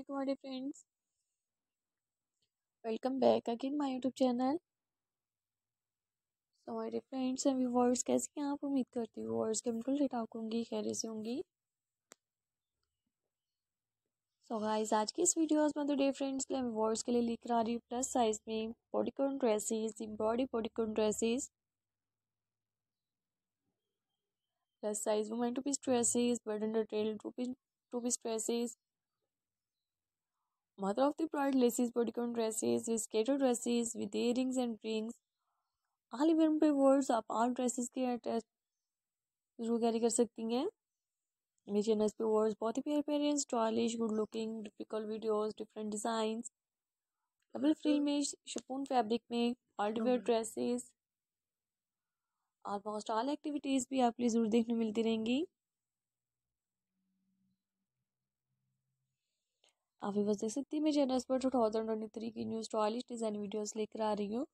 अल्लाम हमारे friends welcome back again my YouTube channel तो हमारे फ्रेंड्स एंड व्यूवर्स कैसे हैं आप उम्मीद करती हूँ व्यूवर्स के बिल्कुल ठीक ठाक होंगी खैर से होंगी सो गाइस आज की इस वीडियोस में तो डे फ्रेंड्स के लिए व्यूवर्स के लिए लेकर आ रही हूँ प्लस साइज में bodycon dresses embroidery bodycon dresses plus size women two piece dresses burden detail two piece two piece dresses Mother of the bride laces bodycon dresses, scatter dresses with earrings and rings. आली wear पे words आप all dresses के attach जरूर carry कर सकती हैं मेरे channel पे वर्ड्स बहुत ही प्यारे प्यारे stylish good looking difficult videos different designs double frill में शपून फैब्रिक में ऑल्टीवेयर ड्रेसेस और बहुत स्टॉल एक्टिविटीज़ भी आपके लिए ज़रूर देखने मिलती रहेंगी आप बस देख सकती है मैं चैनल पर टू थाउजेंड ट्वेंटी थ्री की न्यू स्टॉलिश डिज़ाइन वीडियोस लेकर आ रही हूँ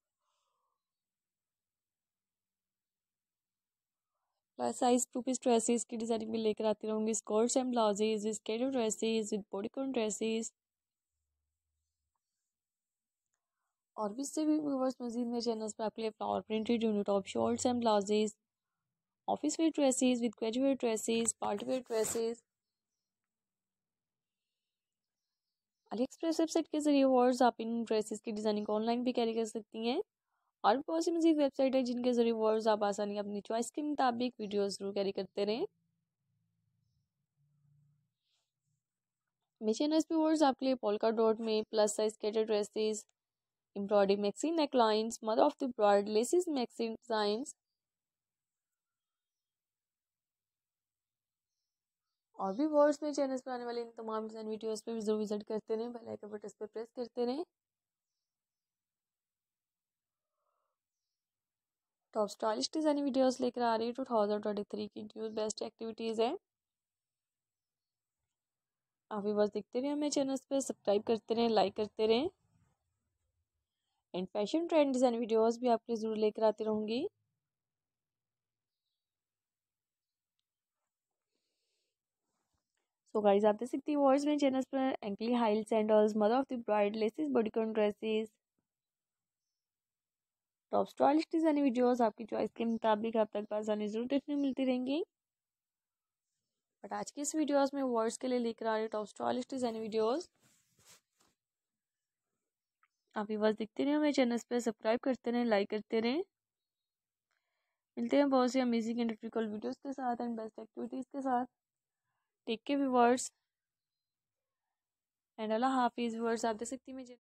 plus size two piece dresses की डिज़ाइनिंग भी लेकर आती रहूँगी स्कर्ट्स एंड ब्लाउजेज विद कैडो ड्रेसेज विद बॉडीकॉन ड्रेसेस और भी इससे भी व्यूवर्स मजीद मेरे चैनल्स पर आपके लिए फ्लावर प्रिंटेड यूनिटॉप shorts and blouses office wear dresses with graduate dresses party wear dresses AliExpress website के जरिए वर्ड्स आप इन ड्रेसेस की डिज़ाइनिंग को ऑनलाइन भी कैरी कर सकती हैं और भी बहुत सी मजीद वेबसाइट है जिनके जरिए वर्ड्स आप आसानी अपनी चॉइस के मुताबिक वीडियो जरूर कैरी करते रहें मेरे चैनल्स पे वर्ड्स आपके लिए पोलका डॉट में plus size skater dresses embroidery maxi necklines mother of the bride laces maxi designs और भी वर्ड्स में चैनल्स पर आने वाले इन तमाम डिज़ाइन वीडियोस पर भी जरूर विजिट करते रहें बेल आइकन बटन पर प्रेस करते रहें टॉप स्टाइलिश डिज़ाइन वीडियोस लेकर आ रही है टू थाउजेंड ट्वेंटी थ्री की न्यूज बेस्ट एक्टिविटीज़ हैं आप बस देखते रहें हमें चैनल्स पर सब्सक्राइब करते रहें लाइक करते रहें and fashion trend design videos भी आपके ज़रूर लेकर आती रहूँगी तो गाइज आप देख सकती हो में चैनल पर ankle heel sandals mother of the bride laces bodycon dresses top stylist design videos आपकी चॉइस के मुताबिक आप तक पास आने जरूर देखने मिलती रहेंगी बट आज की इस वीडियोस में वर्ड्स के लिए लेकर आ रही टॉप स्टॉलिस्ट डिजाइन वीडियोस आप बस देखते रहें हमारे चैनल पर सब्सक्राइब करते रहें लाइक करते रहें मिलते हैं बहुत से अमेजिंग एंड डिफिकल्ट वीडियोस के साथ एंड बेस्ट एक्टिविटीज़ के साथ टेक के व्यूवर्स एंड अल्लाह हाफिज़ व्यूवर्स आप देख सकती हैं मुझे